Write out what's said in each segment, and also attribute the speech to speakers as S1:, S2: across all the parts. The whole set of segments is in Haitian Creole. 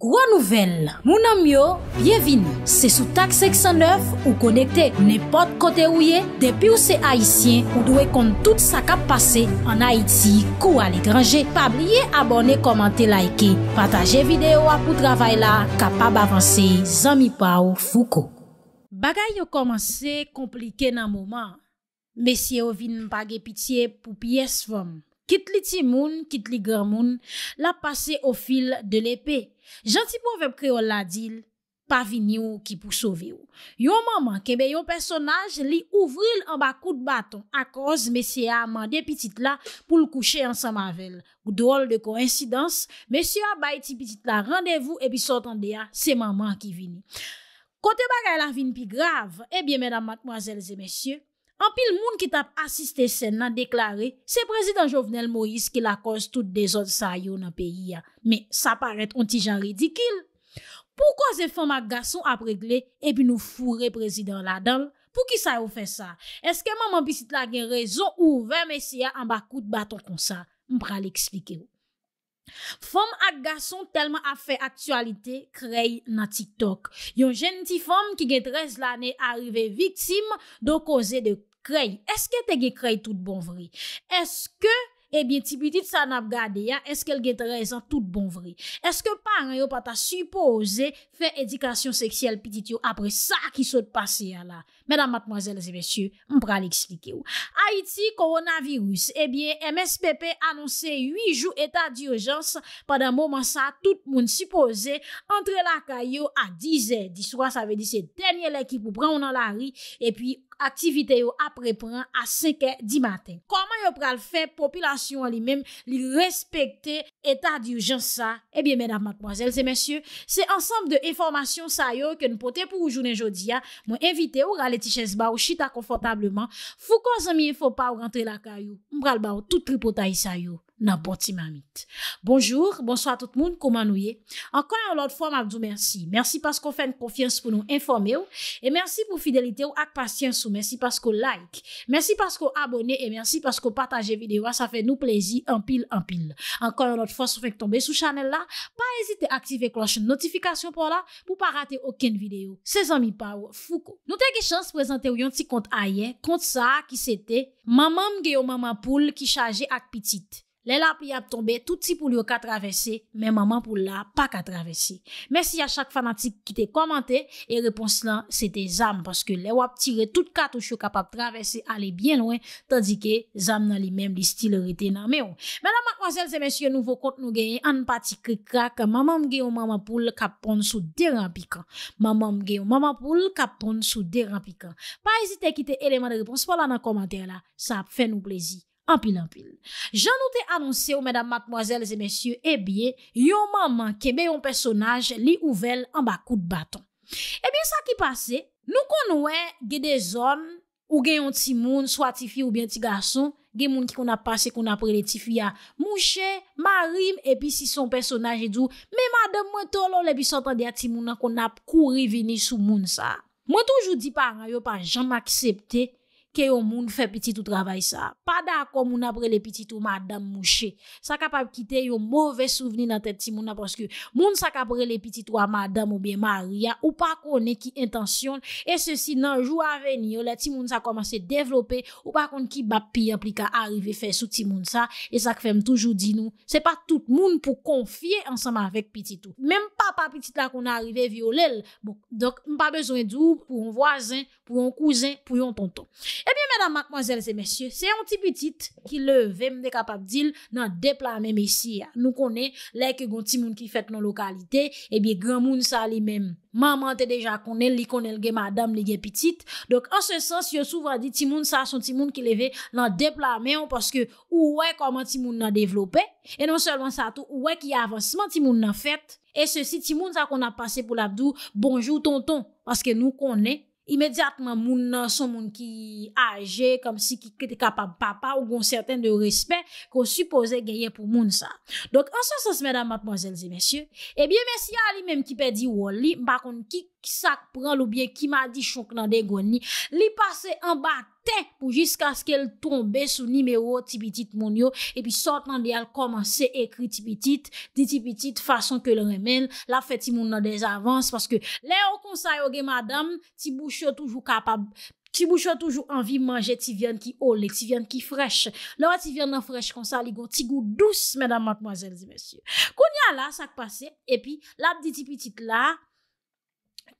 S1: Gwa nouvel, mounan myo, bye vin, se sou tak 609 ou konekte nepot kote ou ye, depi ou se Haitien ou dwe kont tout sa kap pase an Haiti kou al ekranje. Pabliye abone, komante, laike, pataje videyo apou travay la, kapab avanse, zami pa ou fuko. Bagay yo komanse komplike nan mouman, mesye ou vin bagye pitiye pou piye svom. Kit li ti moun, kit li gran moun, la pase o fil de lepe. Janti pou vep kreol la dil, pa vini ou ki pou sovi ou. Yon maman kebe yon personaj li ouvril an bakout baton. A koz mesye a mande pitit la pou l kouche ansan mavel. Goudol de koinsidans, mesye a bay ti pitit la randevou e bi sotande a ah, se maman ki vini. Kote bagay la vin pi grav, ebyen eh menam matmoazelze mesye, An pil moun ki tap asiste sen nan deklare, se prezident Jovenel Moïse ki la kos tout de zot sa yo nan peyi ya. Me, sa paret onti jan ridikil. Poukwa ze fèm ak gason ap regle epi nou fure prezident la dal? Pou ki sa yo fè sa? Eske maman bisit la gen rezon ou ve mè si ya an bakout baton kon sa? Mpral eksplike yo. Fom ak gason telman ap fe aktualite krey nan Tik Tok Yon jen ti fom ki gen 13 lane arive viksim do koze de krey Eske te gen krey tout bonvri? Eske, ebyen ti pitit sa nap gade ya, eske el gen 13 an tout bonvri? Eske paran yo pata supo oze fe edikasyon seksyel pitit yo apre sa ki sot pase ya la? Mèdam matmanzèl, zè mèsyou, m pral eksplike ou. Haiti, koronavirus, e bie MSPP anonsè 8 jou etat di urjans, padan mouman sa, tout moun sipose, antre laka yo a 10è, diswa sa ve di se tenye lèkip ou pran ou nan la ri, e pi aktivite yo apre pran a 5è di matè. Koman yo pral fè, popilasyon li mèm li respekte, Eta diyo jan sa, ebyen menam matmoazel se mensyo, se ansam de informasyon sa yo ke nou pote pou oujounen jodia, mwen evite ou rale tiches ba ou chita konfortableman, fou kon zan miye fop pa ou rentre la ka yo, mbral ba ou toutri potay sa yo. nan boti mamit. Bonjour, bonsoit tout moun, kouman nou ye? Ankon yon lot fwa, mabdou mersi. Mersi paskou fè n konfians pou nou informe ou, e mersi pou fidelite ou ak pasyen sou, mersi paskou like, mersi paskou abone, e mersi paskou pataje videwa, sa fè nou plezi, anpil, anpil. Ankon yon lot fwa, sou fèk tombe sou chanel la, pa ezite aktive kloche notifikasyon pou la, pou pa rate ouken videyo. Se zami pa ou, foukou. Nou te ge chans prezante ou yon ti kont ayen, kont sa ki sete, mamam ge yo mama pou Le lap li ap tombe, touti pou li yo ka travesse, men maman pou la pa ka travesse. Mersi a chak fanatik ki te komante, e repons lan, se te zam, paske le wap tire tout katou chou ka pa travesse, ale bien loin, tanzi ke zam nan li men li stilorite nan meyon. Menan matwazel, se mersi yo nouvo kont nou genye, an pati kre krak, maman mgeyo maman pou l kap pon sou deran pikan. Maman mgeyo maman pou l kap pon sou deran pikan. Pa esite ki te eleman de repons, polan nan komante la, sa ap fe nou plezi. Anpil, anpil, jan nou te anonsè ou mèdam matmoazèl zè mèsyè, ebyè, yon maman ke mèyon personaj li ouvel an bakout baton. Ebyè sa ki pase, nou konwen ge de zon eh ou gen yon ti moun, swa ti fi ou gen ti gason, gen moun ki kon ap pase kon ap prele ti fi ya mouchè, marim, epi si son personaj edou, mèman de mwen tolo lebi sotan de ya ti moun an kon ap kouri veni sou moun sa. Mwen toujou di paran yo pa jan m'aksepte, Ke yo moun fè piti tou travay sa Pa da akon moun apre le piti tou madame mouchè Sa kapab kite yo mouvè souveni nan tèt ti moun A poske moun sa kapre le piti tou A madame ou bè maria Ou pa konè ki intasyon E se si nan jou avènyo La ti moun sa komanse devlopè Ou pa konè ki bap pi aplika Arrive fè sou ti moun sa E sa ke fèm toujou di nou Se pa tout moun pou konfye Ansama vek piti tou Mèm pa pa piti tou akon a arrive vio lèl bon, Dok m pa bezwen d'ou Pou yon vwazen Pou yon kouzen Pou yon tonton E biye, mèdam, mèk, mwazèl, zè, mèsyè, se yon ti pitit ki levèm de kapap dil nan deplamèm isi ya. Nou konè, lè ke gon timoun ki fèt nan lokalite, e eh biye, gèmoun sa li mèm. Maman te deja konè, li konèl gen madame li gen pitit. Donk, an se sens, yo souvran di timoun sa son timoun ki levè nan deplamèm, paske ou wè koman timoun nan devlopè. E non selman sa tou, ou wè ki avansman timoun nan fèt. E se si timoun sa konan pase pou labdou, bonjou tonton, paske nou konèm. imediatman moun nan son moun ki aje, kom si ki te kapab papa, ou gon certain de respet, kon suppose geye pou moun sa. Donk ansan sa semedan matman zelze mensyou, ebyen eh mensyou a li menm ki pe di woli, bakon ki kouyè, ki sak pran loubyen ki ma di chonk nan de gwen ni, li pase an ba te pou jiska sk el tombe sou nimero ti bitit moun yo, epi sort nan de al komanse ekri ti bitit, di ti bitit fason ke le remen, la feti moun nan dez avans, paske le yo konsay oge madam, ti boucho toujou kapab, ti boucho toujou anvi manje, ti vyen ki ole, ti vyen ki frech, le wa ti vyen nan frech konsa, li go ti go douz, mèdam matmazèl di mèsyou. Kon ya la sak pase, epi la di ti bitit la,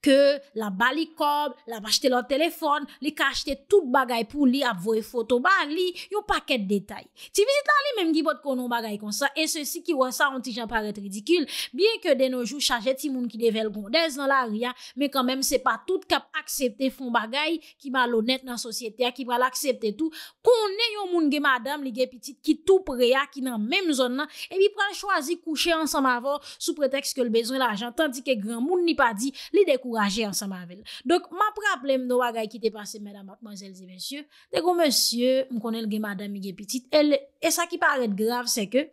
S1: ke la bali kob, la va achete lor telefon, li ka achete tout bagay pou li ap voye fotoba, li yo paket detay. Ti vizit la li menm di bot konon bagay kon sa, e se si ki wansa an ti jan paret ridikil, bien ke den noujou chaje ti moun ki devel gondez nan la riyan, men kon menm se pa tout kap aksepte fon bagay ki malonet nan sosyete, ki pral aksepte tou, kon ne yon moun ge madame li ge pitit ki tou prea, ki nan menm zon nan, e bi pral chwazi kouche ansam avor sou preteks ke l bezon l'ajan tandi ke gran moun ni pa di, li dek kouraje ansan ma vel. Dok, ma problem nou waga y ki te pase mèdam apman zèl zè mèsyè, dekou mèsyè, mkone lge madame y ge pitit, el, e sa ki paret grav, se ke,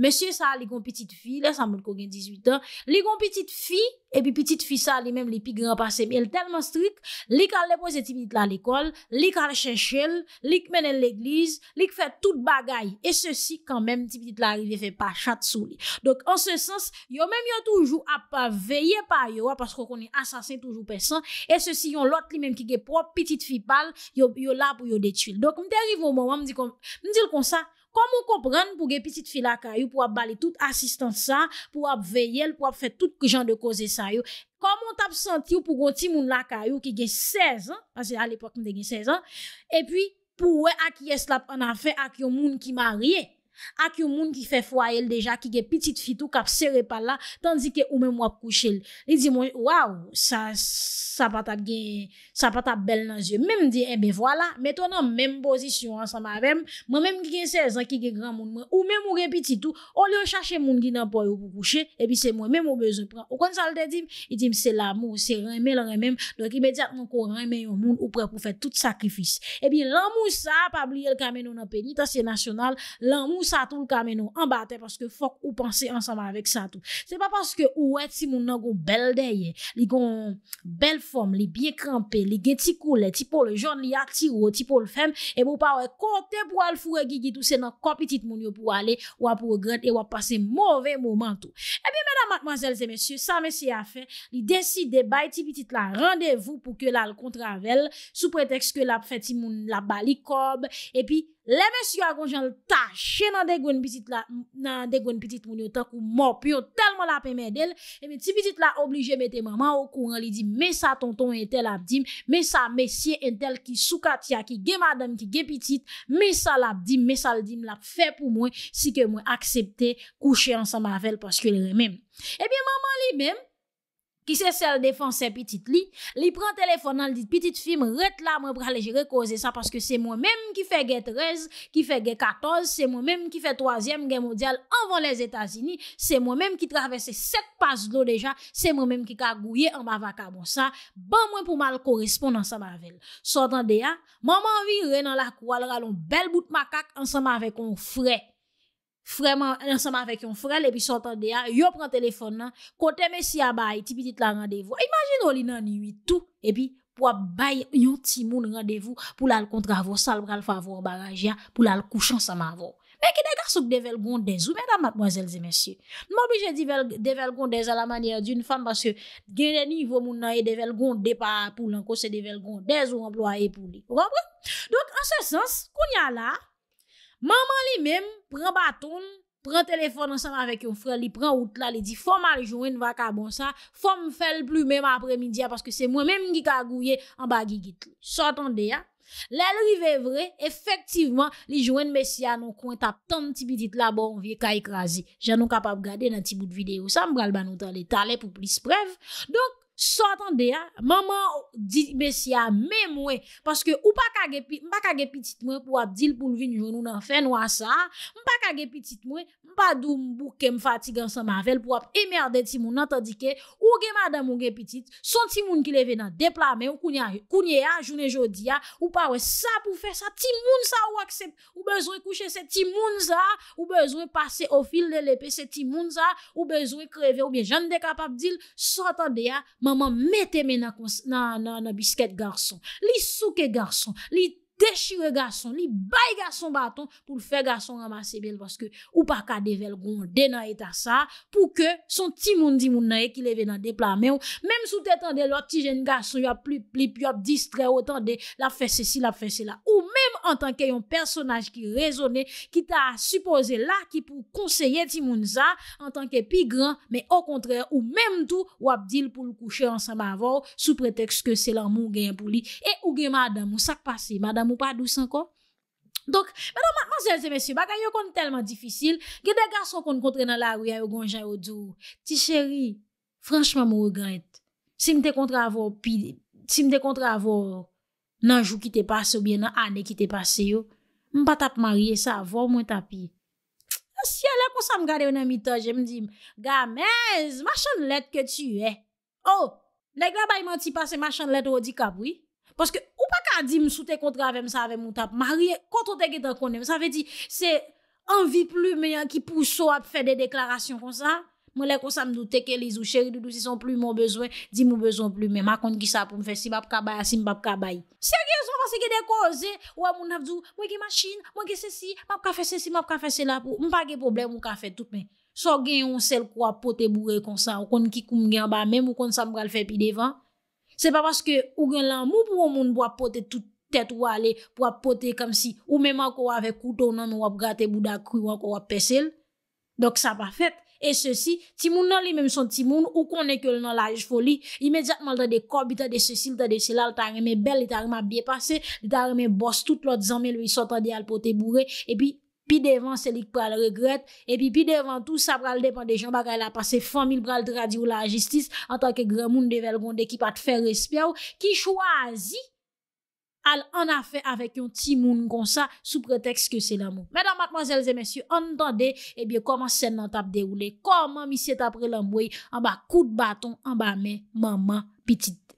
S1: Mesye sa li kon piti fi, le sa moun kon gen 18 an Li kon piti fi, epi piti fi sa li menm li pi gran pa semi El telman strik, li kal lepon se ti piti la l'ekol Li kal chen chel, li kmenen l'eglize, li kfe tout bagay E se si kan menm ti piti la rive fe pa chat sou li Donk an se sens, yo menm yo toujou apaveye pa yo Pasko kon ni asasin toujou pesan E se si yon lot li menm ki ge prop piti fi pal Yo la pou yo det fil Donk mte arrivo mouan, mdi kon sa Komon kompran pou ge pitit fi lakayou pou ap bali tout asistan sa, pou ap veyel, pou ap fet tout jen de koze sa yo. Komon tap sent yo pou gonti moun lakayou ki ge 16, anse al epak moun de ge 16, anse al epak moun de ge 16, anse al epak moun de ge 16, ak yon moun ki fe fwa el deja ki ge pitit fitou kap sere pa la tandi ke ou men mwap kouche el li di mwen waw, sa sa pata bel nan zye men di e be wala, meton an menm pozisyon an sa ma rem mwen menm ki gen 16 an ki ge gran moun mwen ou menm ou repititou, ou li yo chache moun ki nan boy ou pou kouche, epi se mwen menm ou bezo pran, ou kon sa l de dim, i dim se la moun ou se reme l remem, lor ki me diak mwen kon reme yon moun ou pre pou fet tout sakrifis epi lan moun sa, pabli el kamen ou nan peni tasye nasyonal, lan moun sa tou kame nou, anbate, paske fok ou panse ansama vek sa tou. Se pa paske ou wè ti moun nan goun bel deye, li goun bel fom, li biye krampe, li geti koule, tipou le joun li ak ti rou, tipou le fem, e mou pa wè kote pou wè l fure gigi tou se nan kopi tit moun yo pou wale, wè pou wè gret, e wè pase mouve mouman tou. E pi mena makmanzelze, mesye, sa mesye a fe, li deside bay ti bitit la randevou pou ke la l kontravel sou preteks ke la fè ti moun la bali kob, e pi Le bes yo akon jan l tache nan de gwen pitit la, nan de gwen pitit moun yo ta kou mop yo telman la peme del, e mi ti pitit la oblije mete maman ou kou an li di me sa tonton ente la pdim, me sa mesye entel ki soukati ya ki ge madame ki ge pitit, me sa la pdim, me sa l dim la pfe pou mwen si ke mwen aksepte kouche ansan mavel paske le remen. E bi maman li menm, Ki se sel defanse pitit li, li pren telefon nan dit pitit film, ret la mwen pralegye rekoze sa paske se mwen menm ki fe ge 13, ki fe ge 14, se mwen menm ki fe 3e gen modyal anvan les Etasini, se mwen menm ki travese 7 pas lo deja, se mwen menm ki ka gouye anba vaka monsa, ban mwen pou mal korispon nan sa mavel. So dan de ya, mwen mwen vi re nan la kou al ralon bel bout makak an sa mavel kon frey. Frèman, lansanman vek yon frel, epi sotan deyan, yon pran telefon nan, kote mesi ya bay, tipi tit la randevou. Imagin ou li nan yu itou, epi pou ap bay yon ti moun randevou pou lal kontravo, salbra l favor barajya, pou lal kouchan samanvo. Mèk, e dekarsouk devel gondez ou, mèdam matmwazelze mesi. Nou m'oblijen devel gondez a la manye d'youn fam, baske genè ni yon moun nan yon devel gondez pa pou lanko, se devel gondez ou anploaye pou li. Ropre? Donk, anse sens, koun ya la, Maman li menm, pren baton, pren telefon ansanm avèk yon frè, li pren out la, li di fòm aljouen vaka bon sa, fòm fèl plou menm apre midi ya, paske se mwen menm ngi kagouye an bagi git. Sot an de ya. Lèl li ve vre, efektivman, li jouen mesya non kon tap ton ti bidit la bon vye kaj krasi. Je nou kapap gade nan ti bout videyo sa, mbral banoutan le tale pou plis prev. Dok. Sotan de ya, maman di besi ya memwe. Paske ou pa kage pitit mwe pou ap dil pou nvin jounou nan fè nou asa. Ou pa kage pitit mwe. Mpadou mbouke mfatig an sa mavel pou ap emerde timoun nan tadike, ou gen madame ou gen pitit, son timoun ki leve nan deplame, ou kounye a, jounen jodi a, ou pawe sa pou fe sa, timoun sa ou aksep, ou bezwe kouche se timoun za, ou bezwe pase o fil lelepe se timoun za, ou bezwe kreve ou bi jande kapap dil, sotan de ya, maman meteme nan bisket garson, li souke garson, li tante, dechire gason li, bay gason baton pou l fe gason ramase bel woske ou pa ka devel goun dena e ta sa pou ke son timoun di moun na e ki leve nan deplame ou mem sou tetande l wap ti jen gason yop plip yop distre wotande la fese si la fese la ou mem an tanke yon personaj ki rezone ki ta a suppose la ki pou konseye timoun za an tanke pi gran me o kontre ou mem tou wap dil pou l kouche ansan bavon sou preteks ke selan moun genye pou li e ou genye madame ou sak pase madame mou pa dou san kon. Donk, mè donk, mè zèl zè mè sè, bagay yo kon telman difisil, gè de gason kon kontre nan la rüya yo gonjè yo djou. Ti chèri, franchman mou regrete. Si mè te kontre avò, si mè te kontre avò nan jou ki te pase ou bien nan anè ki te pase yo, mè pa tap mariye sa avò mwen tapi. An sè, lè kon sa mè gade wè nan mito, jè mè di, gamez, machan lèd ke ti wè. Oh, lè gwa bayman ti pase machan lèd wè di kabri, poske Ou pa ka di msoute kontra avem sa avem moutap, ma rie kontro teke takonem. Sa ve di, se anvi plu me yan ki pousse ou ap fe de deklarasyon kon sa. Mwen le kon sa mdou teke li zou, cheri doudou, si son plu moun bezwen, di moun bezwen plu me. Ma kon ki sa pou mwese si mbap kabay, asin mbap kabay. Serios, mwen pase ki dekose, ou a moun avdou, mwen ki masin, mwen ki sesi, mbap kafe sesi, mbap kafe selapou. Mwen pa ge problem mwen kafe tout me. So gen yon sel kwa pote bourre kon sa, ou kon ki koum gen ba, men mwen kon sa mbra lfe pi devan. Se pa paske ou gen lan mou pou woun moun pou ap pote toutet wale, pou ap pote kam si ou menman kwa ave koutou nan wap gate boudak kri wak wap pesel. Dok sa pa fet. E se si, timoun nan li menm son timoun, ou konen ke l nan laj foli, imedjatman l ta de kob, l ta de se si, l ta de se la, l ta reme bel, l ta reme bie pase, l ta reme bos, tout l ot zanme l wisotan di al pote bouré, e pi... pi devan selik pral regret, epi pi devan tout sa pral depan de jan bagay la pase famil pral tradi ou la jistis, an tanke gran moun devel gonde ki pat fè respyaw, ki chwazi al an a fè avèk yon ti moun konsa sou preteks ke se la moun. Mèdan matman zèl zè mèsyou, an dan de, epi yo koman sen nan tap deroule, koman mi sè tapre lan mwoy, an ba kout baton, an ba mè, maman pitit.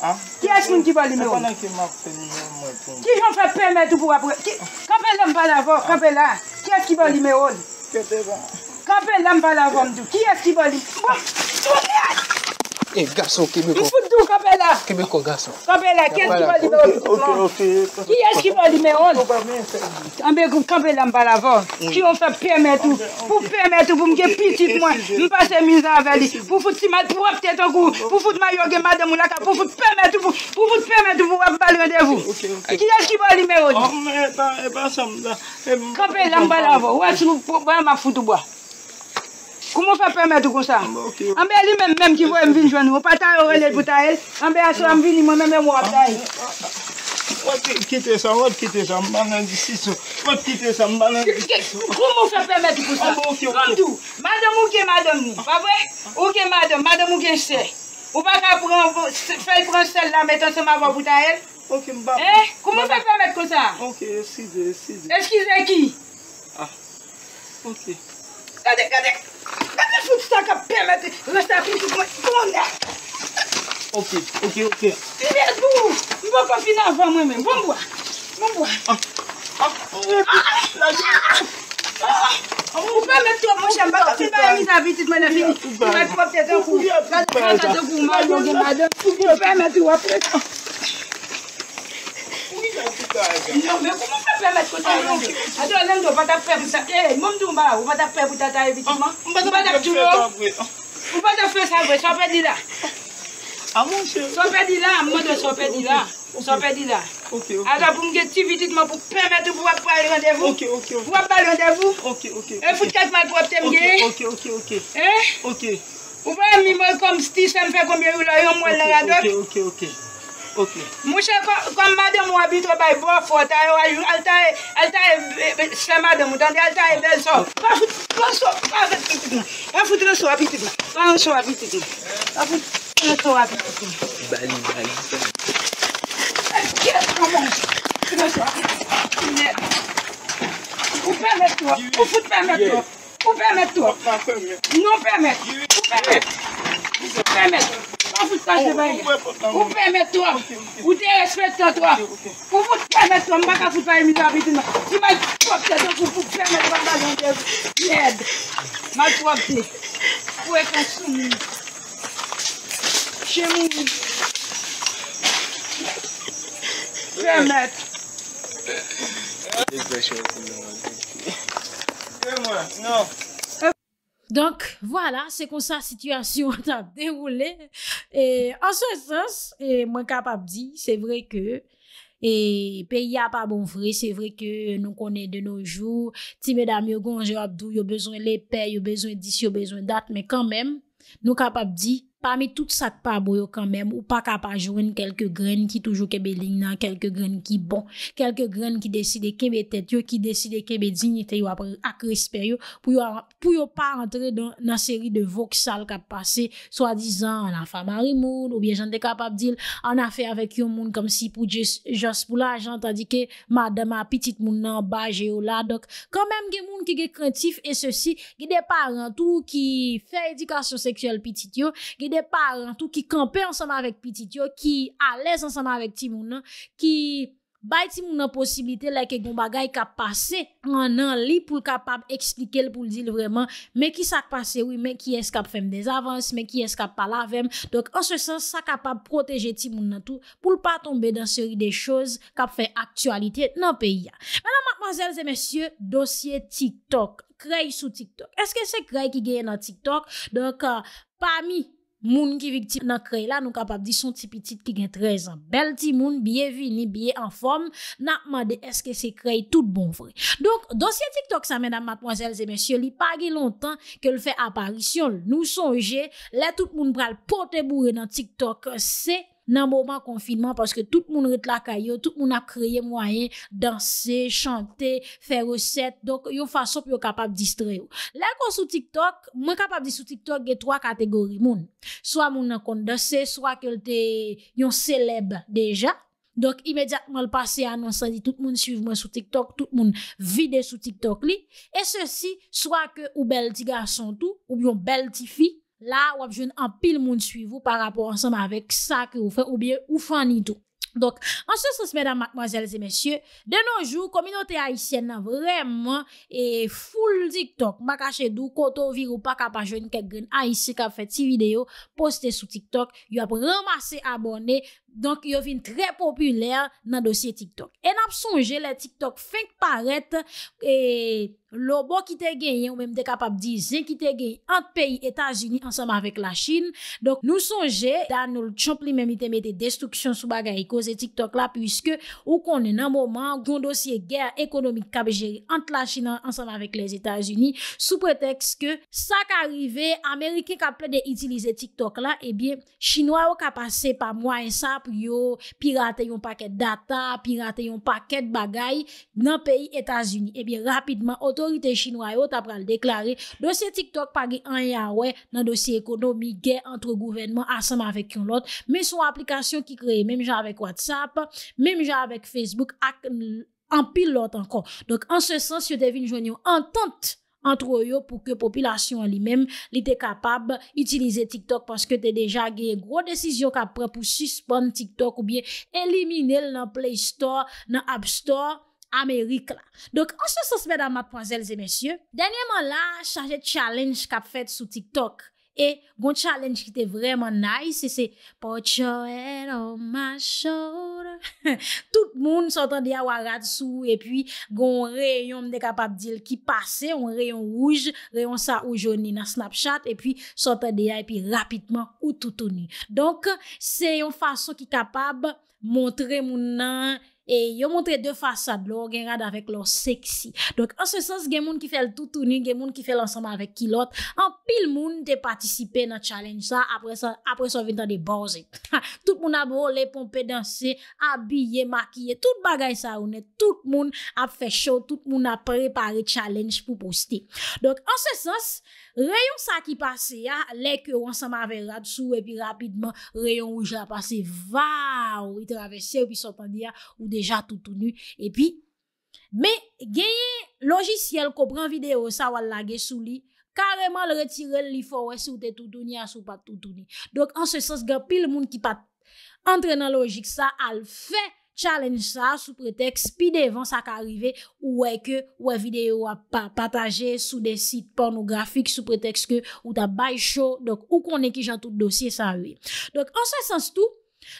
S2: Ha? Ki es moun ki bali moun? E pwene ki mak peni moun mwen pou mwen? Ki joun fe pè mè tou pou apwe? Kabè lan bala vò? Kabè lan? Ki es ki bali moun? Kè te ban? Kabè lan bala vò mdou? Ki es ki bali? Mwen! Mwen! E, eh, gaso, keme ko. M foute doun, kame la. Kame ko, gaso. Kame la, ken ki bali me on? Ok, ok. Ki yas ki bali me on? Kame la, kame la, m bala avon. Ki yon fe peme tou. Pou peme tou, pou m gen piti pou mwen. M pase mizan avali. Pou foute si mat, pou wapte ton kou. Pou foute ma yoke, mat de mou laka. Pou foute peme tou, pou foute peme tou, pou wap bali radevou. Ki yas ki bali me on? Kame la, kame la, m bala avon. Wati m pou bwa ma foute mwa. Kou moun fè pèmèt kousan? Mbè ok. Ambe li mèm mèm ki vò m vinjwennou. O patan yon relèd boutan el. Ambe asò am vinjwennou mèm mèm wap dayi. Wot kite sa wot kite sa manan di siso. Wot kite sa manan di siso. Kou moun fè pèmèt kousan? Mbè ok. Randou. Madèm ouke madèm ni. Mbè ouke madèm. Madèm ouke chè. Ou baka fèy pronsel la meton se mabò boutan el. Ok mbè. Eh? Kou moun fè pèmèt kousan? Ok. Pè mè fout sa ka pè mè te Lè stè api ti pou mè tondè Ok, ok, ok Ti mè zbou Mwen kon finan vò mwen mè Mwen mwen Mwen mwen A, a, a A, a A, a Mwen mè ti wè mè chè mbata Ti mè mè mè zaviti tmè nè fini Ti mè kwa pte zè kou La dekwanda dekwou mè Mwen mè ti wè pètan Yon mwen kou mwen fè pèmèt koutan yon dè. Adò an lèm dò vatak pè mwen sakè. Mwen mdou mba vatak pè mwen tatay evitiman. Vatak toulò. Vatak fè sakè. Sòpè di la. Sòpè di la. Mwen dò sòpè di la. Adò pou mwen gè ti vititman pou pèmèt yon wap pa lè yon dèvou. Yon wap pa lè yon dèvou. Fout kèk mwen kou ap tèm gè. Yon mwen mwen kom sti sè mwen fè kou mwen yon mwen lè yon. Ok, ok, ok. Mwen se kon madè mwen apit wè bay bo fwa ta yo a yon, al ta e se madè mwen tan di al ta e bel so. Kan fout le so apit di? Kan fout le so apit di? Bani, bani. Se kèt an manjè, fout le so apit di? Ou pèmè tò? Ou fout pèmè tò? Ou pèmè tò? Nou pèmè tò? Ou pèmè tò? Ou pou cap vide, ou weight you... ou de respet je tare guidelines Ok,ok Ou pou pouvoir tu make vala je chout Maj truly Chez mou לקpr CG Arote ka io De pre
S1: Donk, wala, se kon sa situasyon ta deroule. En son sens, mwen kapap di, se vre ke, pe ya pa bon vre, se vre ke nou konen de nou jou, ti medam yo gonj yo abdou, yo bezon le pe, yo bezon dis, yo bezon dat, men kanmen, nou kapap di, pa mi tout sak pa boyo kanmem, ou pa kapajoun kelke gren ki toujou kebe lignan, kelke gren ki bon, kelke gren ki deside kebe tet yo, ki deside kebe zinite yo apre akrisper yo, pou yo pa antre nan seri de voksal kapase, swa dizan, anan fa marimoun, ou bien jante kapap dil, anan fe avek yo moun kom si pou jas pou la jante adike, madama pitit moun nan baje yo la, dok, kanmem ge moun ki ge krentif, e se si, gide parantou ki fe edikasyon seksuel pitit yo, gide par an tou ki kampe ansanman vek piti tiyo, ki alez ansanman vek ti moun nan, ki bay ti moun nan posibilite la ke goun bagay ka pase an nan li pou kapab eksplike l pou l di l vreman, meki sak pase wim, meki eskap fem des avans, meki eskap palavem, donk an se sens sa kapab proteje ti moun nan tou pou l pa tombe dan seri de chouz kap fe aktualite nan pe ya. Menan matmazel zemesye, dosye TikTok, krey sou TikTok. Eske se krey ki geye nan TikTok? Donk, euh, pami Moun ki vik ti nan kre la nou kapap di son ti pitit ki gen trezan. Bel ti moun, biye vini, biye an form, nan mande eske se kre tout bon vre. Donk, dosye TikTok sa menam matmoazelze mensyo li pagi lontan ke lfe aparisyon nou sonje, le tout moun pral pote bourre nan TikTok se. nan mouman konfinman paske tout moun ret lakay yo, tout moun ap kreye mwayen danser, chante, fey reset, donk yon fason pou yon kapap distre yo. Lè kon sou TikTok, mwen kapap di sou TikTok gey 3 kategori moun. Swa moun akonde se, swa ke yon seleb deja, donk imediatman l'pase anonsan di tout moun suive mwen sou TikTok, tout moun vide sou TikTok li, e se si swa ke ou bel ti gar son tou, ou yon bel ti fi, La wap joun an pil moun suivou pa rapor ansanm avèk sa ke wou fè ou bè wou fè an itou. Dok, ansan sè se mèdam, mkmoazèlèzè mèsyè, denonjou, kominote haïsyè nan vremen foul TikTok. Bakache dou, koto viru, pakapa joun kek gen haïsyè ka fè ti video, poste sou TikTok. Yop remase abone. Donk yo fin tre populer nan dosye TikTok. En ap sonje le TikTok feng paret e lo bo ki te genyen ou menm de kapap di zen ki te genyen ant peyi Etasuni ansanman vek la Chin. Donk nou sonje dan nou chompli menmite me de destruksyon sou bagay e koze TikTok la pwiske ou konnen nan mouman goun dosye ger ekonomik kab jeri ant la Chin ansanman vek les Etasuni sou preteks ke sa ka rive Amerike ka ple de itilize TikTok la e bie Chinwa ou ka pase pa mwa en sa yo pirate yon paket data pirate yon paket bagay nan peyi Etasuni. Ebi eh rapidman otorite chinois yo tapra l deklare dosi TikTok pagi an ya we nan dosi ekonomi gen entre gouvenman asama vek yon lot me sou aplikasyon ki kreye memja avek WhatsApp memja avek Facebook ak empil lot ankon. Dok an se sens yo devine joun yon entente an tro yo pou ke popilasyon li mem li te kapab itilize TikTok paske te deja geye gro desisyon kap pre pou suspon TikTok ou biye elimine l nan Play Store, nan App Store Amerik la. Donk an se sosmedan ma ponzelze mesye, denye man la chanje challenge kap fet sou TikTok. E gon chalenge ki te vreman nice e se Port your head on my shoulder Tout moun sotan diya warad sou E pi gon reyon m de kapab dil ki pase On reyon rouge, reyon sa ou jouni na snapchat E pi sotan diya e pi rapidman ou toutouni Donk se yon fason ki kapab montre moun nan E yo montre 2 fase sa blog, gen rad avek lor seksi. Donk an se sens gen moun ki fel toutouni, gen moun ki fel ansama avek kilot, an pil moun de patisipe nan challenge sa apre sa 20 an de boze. Tout moun ap bole, pompe, danse, abye, makye, tout bagay sa oune, tout moun ap fechou, tout moun ap prepare challenge pou posti. Donk an se sens... Rayon sa ki pase ya, leke ou an sa ma ve rad sou e pi rapidman rayon ou j la pase va ou i travesse ou pi sopan di ya ou deja toutouni. E pi, me genye logisyel ko pran videyo sa ou al lage sou li, kareman l retire li fowe sou te toutouni a sou pat toutouni. Dok an se sens gen, pil moun ki pat entre nan logik sa al fè. challenge sa sou pretext pi devan sa ka arrive ou wè ke wè video wè pataje sou de sit pornografik sou pretext ke ou ta bay show ou konen ki jan tout dosye sa wè anse sens tou,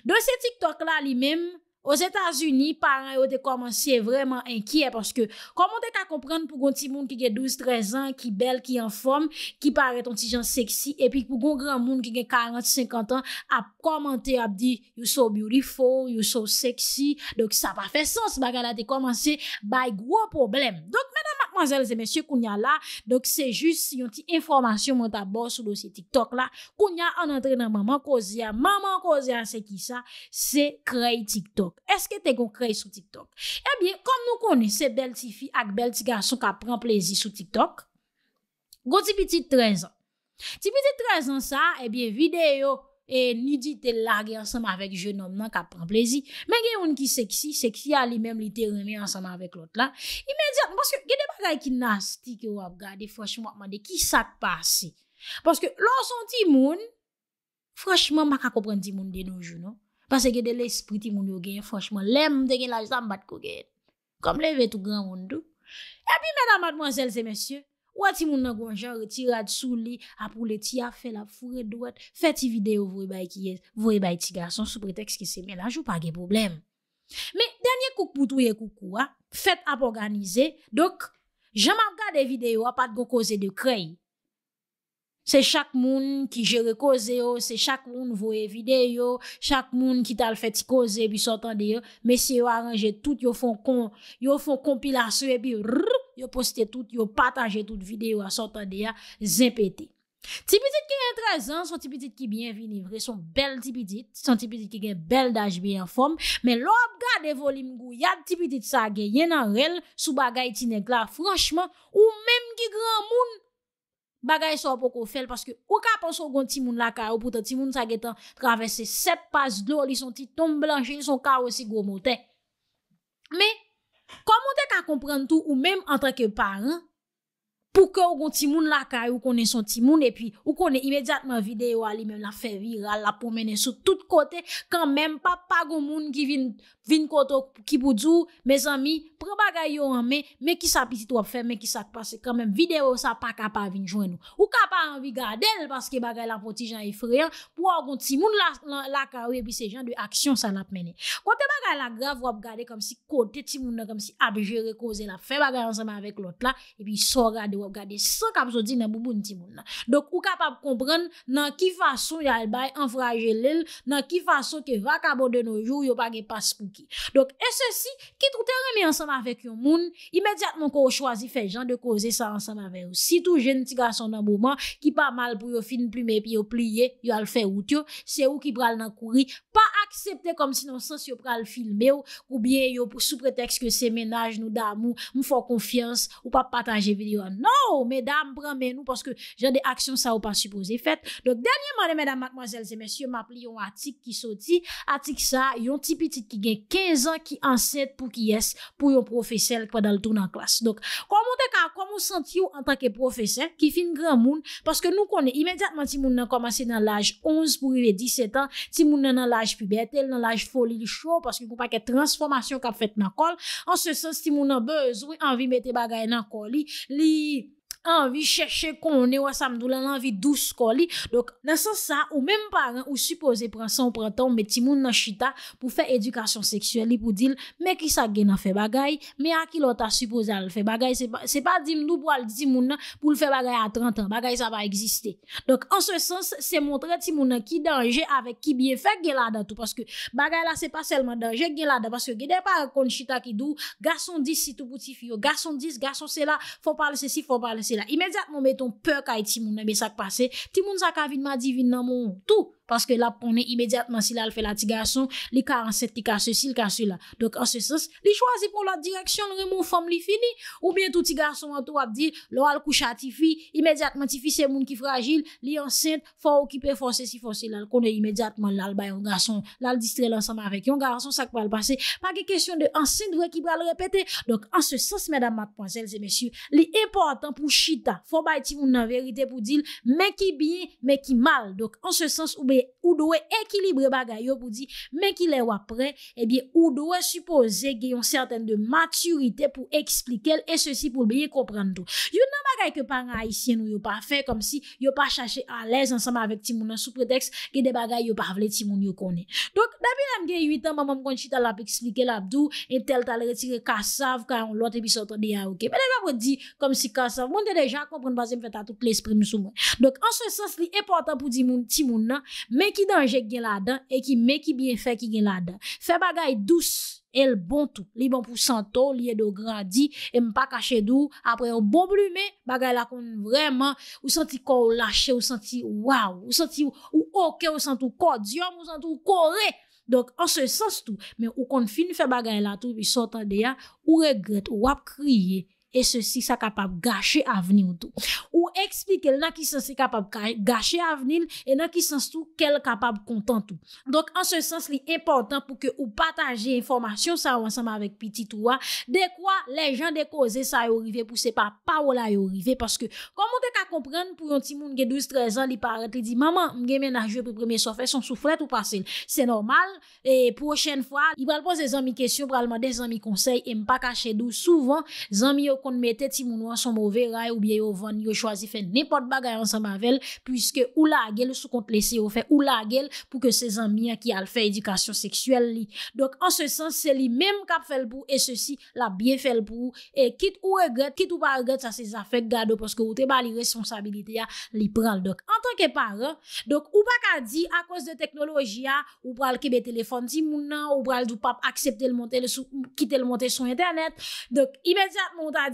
S1: dosye TikTok la li mem Os Etats-Unis, par an yo te komansi e vreman enkiye. Paske, koman te ta kompran pou kon ti moun ki gen 12-13 an, ki bel, ki en form, ki pare ton ti jan seksi. Epi pou kon gran moun ki gen 40-50 an ap koman te ap di, you so beautiful, you so sexy. Dok sa pa fe sens bagan la te komansi, bay gwo problem. Dok, mèdam, mèman, zèl, zèmèsyè, koun ya la. Dok se jist yon ti informasyon mwen tabo sou lo se TikTok la. Koun ya an antrenan maman kozyan. Maman kozyan se ki sa, se kreye TikTok. Eske te go krey sou TikTok Ebyen, kom nou konese bel ti fi ak bel ti gason Ka pren plezi sou TikTok Go tibiti 13 an Tibiti 13 an sa, ebyen Videyo, e nidi te lage Ansem avèk jè nom nan ka pren plezi Men gen yon ki seksi, seksi a li mèm Li te remè ansem avèk lòt la Imediat, mwoske gede bagay ki nas Ti ki wap gade, fweshman wap mwade Ki sa pa si Pwoske lò son ti moun Fweshman mwak akopren ti moun denon jè non Pase ge de l'esprit ti moun yo genye fwanchman lem te genye lajta mbat kou genye. Kom le ve tou gran moun do. E pi mèda madmozèl se mèsyè, wè ti moun nan gwenjè re ti rad sou li, ap ou le ti a fè la fure do wè, fè ti videyo vwe bay ki ye, vwe bay ti gason sou preteks ki se mè laj ou pa genye problem. Mè, dènyè kouk boutou ye koukou a, fèt ap organize, dok, jama gade videyo a pat gokoze de krey. Se chak moun ki jere koze yo, se chak moun voye videyo, chak moun ki tal feti koze bi sotan de yo, me si yo aranje tout yo fon kon, yo fon kompilasyon e bi, yo poste tout, yo patanje tout videyo a sotan de yo, zin pete. Tipidit ki yon trezan, son tipidit ki bienvini vre, son bel tipidit, son tipidit ki gen bel daj bi en fom, me lop ga devolim gou, yad tipidit sa gen, yon nan rel, sou bagay ti negla, franchman, ou menm ki gran moun, Bagay sou pou kou fèl, paske ou ka ponsou goun timoun lakay, ou poutan timoun sa getan travesse sep pas do, li son ti tom blanje, li son ka wesi goun mouten. Me, kon mouten ka kompren tou, ou menm antre ke par, pou ke ou goun timoun lakay, ou konen son timoun, e pi, ou konen imediatman videyo ali, menm la fe vira, la pou menen sou tout kote, kan menm pa, pa goun moun ki vin koto, ki pou djou, me zami, me zami, re bagay yo anme, me ki sa piti wap fe, me ki sa pase kamen video sa pa kapa vin jwen nou. Ou kapa anvi gade l, paske bagay la poti jan yifreyan pou wakon timoun la kawen pi se jan de aksyon san ap mene. Kote bagay la grav wap gade kom si kote timoun nan kom si abjere koze la fe bagay ansama vek lot la, e pi sorade wap gade, se kapso di nan bouboun timoun nan. Dok ou kapap kompren nan ki fason yal bay enfraje l, nan ki fason ke vak abonde nou jou, yo bagay paspuki. Dok e se si, ki trute remi ansama vek yon moun, imediatman ko yo chwazi fe jan de koze sa ansan aveyo. Si tou jen ti ga son nan mouman, ki pa mal pou yo film plime, pi yo pliye, yo al fe wout yo, se ou ki pral nan kouri, pa aksepte kom si nan sens yo pral filme yo, kou bie yo sou preteks ke se menaj nou da mou, mou fò konfians, ou pa patanje videyo. No, medam, prame nou, paske jan de aksyon sa ou pa supose fet. Donk, denye manè, medam, makmoazel, zemes, yo map li yon atik ki soti, atik sa, yon tipi tit ki gen 15 an ki anset pou ki yes, pou yon Profesel kwa dal tou nan klas Kwa moun deka, kwa moun senti yo An tanke profesel, ki fin gran moun Paske nou konen, imediatman ti moun nan Komasen nan laj 11, pou rive 17 an Ti moun nan laj pibertel, nan laj foli Li chou, paske kou pa ke transformasyon Kap fet nan kol, an se sens ti moun nan Bezwi, anvi mette bagay nan kol Li, li anvi chèche kon ane wa samdoulan anvi dou skoli. Donc, nan sens sa, ou menm paran, ou suppose prensan ou prentan, mè ti moun nan chita pou fè edukasyon seksueli pou dil, mè ki sa gen nan fè bagay, mè a ki lota suppose al fè bagay, se pa dim nou pwal di ti moun nan pou l fè bagay a 30 an, bagay sa va eksiste. Donc, anse sens, se montre ti moun nan ki denje avè ki biye fè gen la da tou, paske bagay la se pa selman denje gen la da, paske genè pa akon chita ki dou, gason dis si tou pouti fiyo, gason dis, gason se la, fò pale se si imediat moun beton pek ay ti moun nebe sak pase ti moun sak avid ma divin nan moun tou Paske la ponen imediatman si la al fè la ti garçon Li karen set ki kare se sil kare se la Dok an se sens Li chwazi pou la direksyon Le moun fòm li fini Ou bie touti garçon an tou ap di Lo al koucha ti fi Imediatman ti fi se moun ki fragil Li an sent Fò ou ki pe fò se si fò se La konen imediatman La al bay an garçon La al distre lansama avèk Yon garçon sak pa al pase Pake kesyon de an sent Vre ki bra l repete Dok an se sens Mèdam matpon zèl zè mèsyou Li important pou chita Fò bay ti moun nan verite pou dil Mè ki biye ou do e ekilibre bagay yo pou di men ki le wapre, ebi ou do e suppose geyon certain de maturite pou eksplike l e se si pou l beye komprende tou. Yo nan bagay ke pa nga haisyen nou yo pa fe kom si yo pa chache alèz ansamba avèk ti mounan sou preteks ge de bagay yo pa avle ti moun yo kone. Dok, dapil amge 8 an, mamam konchi tal ap eksplike la dou, etel tal retire kasav ka yon lot epi sotan de ya ouke. Mè de ba pou di kom si kasav, moun de deja komprende bazè mfè ta tout l espri msou moun. Dok, anse sens li e portan pou di moun ti moun nan Mè ki danjèk gen la dan, e ki mè ki byen fèk gen la dan. Fè bagay dous, el bon tou. Li bon pou santo, li edo gradi, e mpa kache dour. Apre, ou bon blume, bagay la kon vreman. Ou santi kor ou lache, ou santi waw. Ou santi ou oke, ou santi ou kodyom, ou santi ou kore. Donk, an se sens tou. Men, ou kon fin fè bagay la tou, vi sota de ya, ou regret, ou wap kriye. e se si sa kapab gache avenil ou explike l na ki sensi kapab gache avenil e na ki sensi tou kel kapab kontantou donk an se sens li important pou ke ou pataje informasyon sa wansama avèk piti touwa, dekwa le jan dekose sa yorive pou se pa pa wola yorive, paske komon dek a komprende pou yon timoun ge 12-13 an li parete, li di, maman, mge menajwe pou premye sofe, son souflet ou pasen, se normal e prochen fwa, i pral pose zanmi kesyon, pral mande zanmi konsey e mpa kache dou, souvan, zanmi yo kon mette ti moun wanson mou veray, ou bie yo van, yo chwazi fè nipot bagay ansan mavel, pwiske ou la agel sou kont lese yo fè ou la agel pou ke se zan miya ki al fè edikasyon seksuel li. Dok, an se sens, se li menm kap fèl pou, e se si la bie fèl pou, e kit ou regret, kit ou pa regret, sa se zafèk gado, pwoske ou te ba li resonsabilite ya li pral. Dok, an tanke par, dok, ou pa ka di, akwes de teknoloji ya, ou pral kibe telefon ti moun nan, ou pral du pap aksepte l montè le sou, ou kite l montè son internet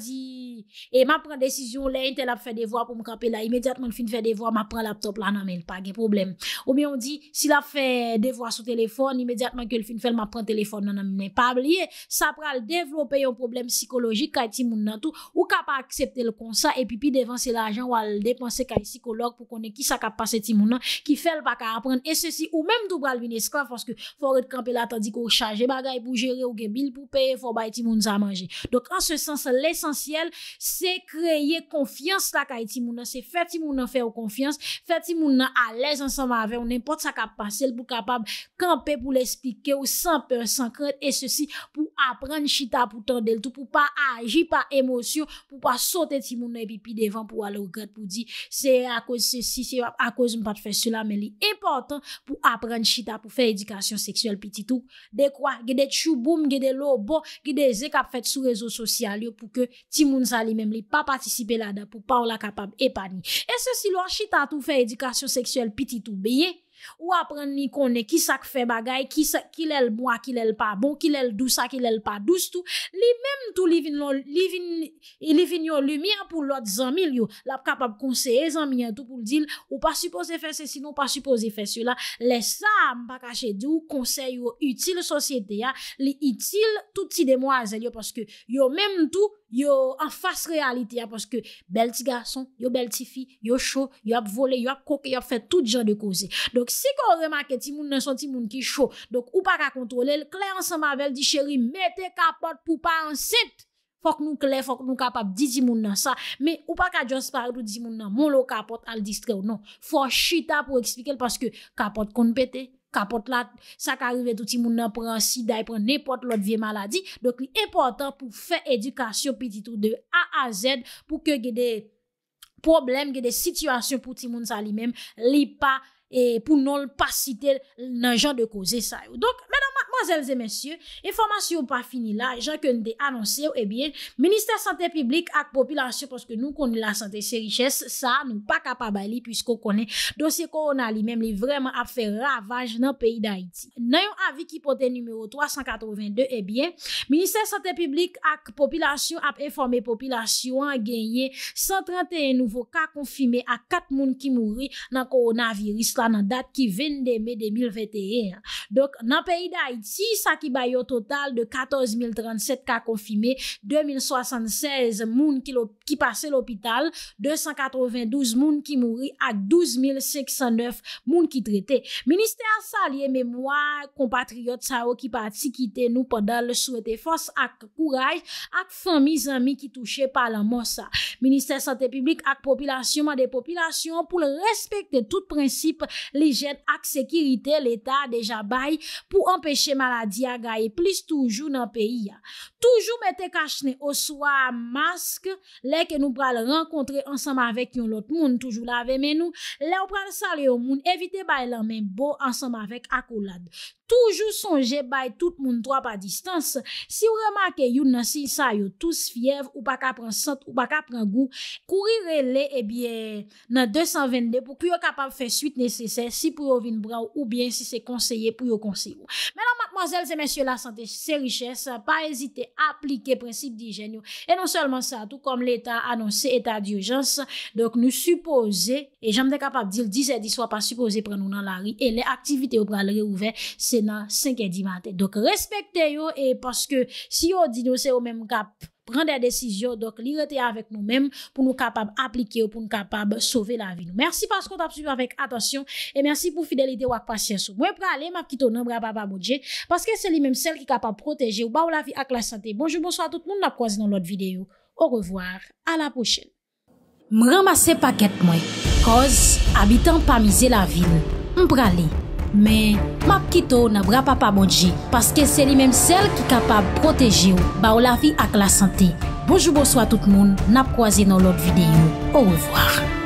S1: di, e ma pren desisyon len tel ap fe devwa pou m kapela, imediatman fin fe devwa, ma pren laptop la, nan men, pa ge problem. Ou mi on di, sil ap fe devwa sou telefon, imediatman ke fin fel, ma pren telefon, nan men, pa blie sa pral devlopay yon problem psikologik kay timoun nan tou, ou ka pa aksepte l konsa, epi pi devanse l ajan ou al depanse kay psikolog pou konen ki sa kap pa se timoun nan, ki fel pa ka apren, e se si, ou menm tou pral bin eskla foske fòre t'kampela tandik ou chaje bagay pou jere ou ge bil pou peye, fòr bay timoun zamanje. Dok an se sens, l potentiel, se kreye konfians la ka iti moun nan, se fè ti moun nan fè ou konfians, fè ti moun nan alez ansan ma ave, ou nèmpot sa kap pasel pou kapap kampe pou l'esplike ou san per, san kred, e se si pou apren chita pou tan del tout pou pa aji, pa emosyo pou pa sote ti moun nan e pipi devan pou alo gred pou di, se a kouz se si se a kouz m pat fè sula, men li important pou apren chita, pou fè edikasyon seksuel pi titou, de kwa gede chou boum, gede lo bo, gede zek ap fèt sou rezo sosyal yo pou ke Ti moun sa li mem li pa patisipe la da pou pa ou la kapab epani E se si lwa chita tou fe edikasyon seksuel pititou beye Ou apren ni konen ki sak fe bagay Ki lèl mwa, ki lèl pa bon, ki lèl dou sa, ki lèl pa dou stou Li mem tou li vin yon lumi an pou lot zanmi lyo Lap kapab konseye zanmi an tou pou dil Ou pa suppose fese si nou pa suppose fese yon la Le sa mpa kache di ou konseye yon utile sosyete ya Li utile touti de mwa azel yo Paske yon mem tou yo an fase realite ya paske bel ti gason, yo bel ti fi yo show, yo ap vole, yo ap koke yo ap fet tout jan de kouze donk si kon remake ti moun nan son ti moun ki show donk ou pa ka kontrole l, kle ansan mavel di cheri mette kapot pou pa ansit fok nou kle, fok nou kapap di ti moun nan sa, me ou pa ka just pari pou di ti moun nan, moun lo kapot al distre ou non, fos chita pou ekspikel paske kapot kon pete ka pot la, sa ka rive touti moun nan prensi da yi e prene pot lot vie maladi do ki e portan pou fe edukasyon pi titou de a a zed pou ke ge de problem ge de situasyon pou ti moun sa li men li pa, e, pou nol pa cite nan jan de koze sa yo donk, menan zèlzè mensyè, informasyon pa fini eh la, jan ke nou de anonsè ou ebyen Ministèr Santè Piblik ak populasyon poske nou konou la Santè, se richès sa nou pa kapabali pwiskou konè dosye koronali mèm li vreman ap fè ravaj nan peyi d'Haïti. Nan yon avi ki pote noumèro 382 ebyen, Ministèr Santè Piblik ak populasyon ap informè populasyon a genye 131 nouvo ka konfime ak kat moun ki mouri nan koronaviris la nan dat ki ven de me 2021. Dok nan peyi d'Haïti 6 akibay yo total de 14.037 ka konfime, 2.076 moun ki pase l'opital, 292 moun ki mouri, ak 12.509 moun ki trete. Ministè a sa liye memwa kompatriot sa o ki pati kite nou pandan le souwete fos ak kouraj ak fami zami ki touche pa la monsa. Ministè sante publik ak popilasyon man de popilasyon pou le respekte tout prinsip lejen ak sekirite l'Etat deja bay pou empèche Maladi agaye plis toujou nan peyi ya. Toujou mette kachne oswa mask le ke nou pral renkontre ansama vek yon lot moun toujou la ve menou. Le ou pral sale yon moun evite bay lan men bo ansama vek akoulad. toujou sonje bay tout moun drap a distanse, si ou remake yon nan sin sa, yon tous fiev, ou pa ka pren sent, ou pa ka pren gou, kourire le, ebyen, eh nan 222, pou pou yo kapap fe suite nesesè, si pou yo vin braw, ou byen, si se konseye, pou yo konseyo. Mè nan matmozèl, se mèsyo la sante, se richè, pa ezite aplike prensip di genyo, e non selman sa, tou kom l'eta anonsè eta di urjans, dok nou suppose, e janm de kapap dil, disè di swa pa suppose pre nou nan la ri, e le aktivite ou pral re ouve, se nan 5 et 10 maten. Dok, respecte yo, e paske si yo di nou se yo menm kap prende a desisyon, dok li rete avèk nou menm pou nou kapab aplike yo, pou nou kapab sove la vi nou. Mersi paskou ta psupe avèk, atasyon, e mersi pou fidelite wak pasyensou. Mwen pralè, mapkito nan mwen apapamodje, paske se li menm sel ki kapab proteje ou ba ou la vi ak la sante. Bonjou, bonsoi a tout moun na kwa zi nan lot videyo. Ou revoar, a la pochèl. Mwen ramase paket mwen, koz, abitan pa mize Men, map kito nab gra pa pa modji, paske se li menm sel ki kapab proteji ou, ba ou la fi ak la sante. Bojou bojou a tout moun, nap kwa zi nan lot videyo. Ou revoar.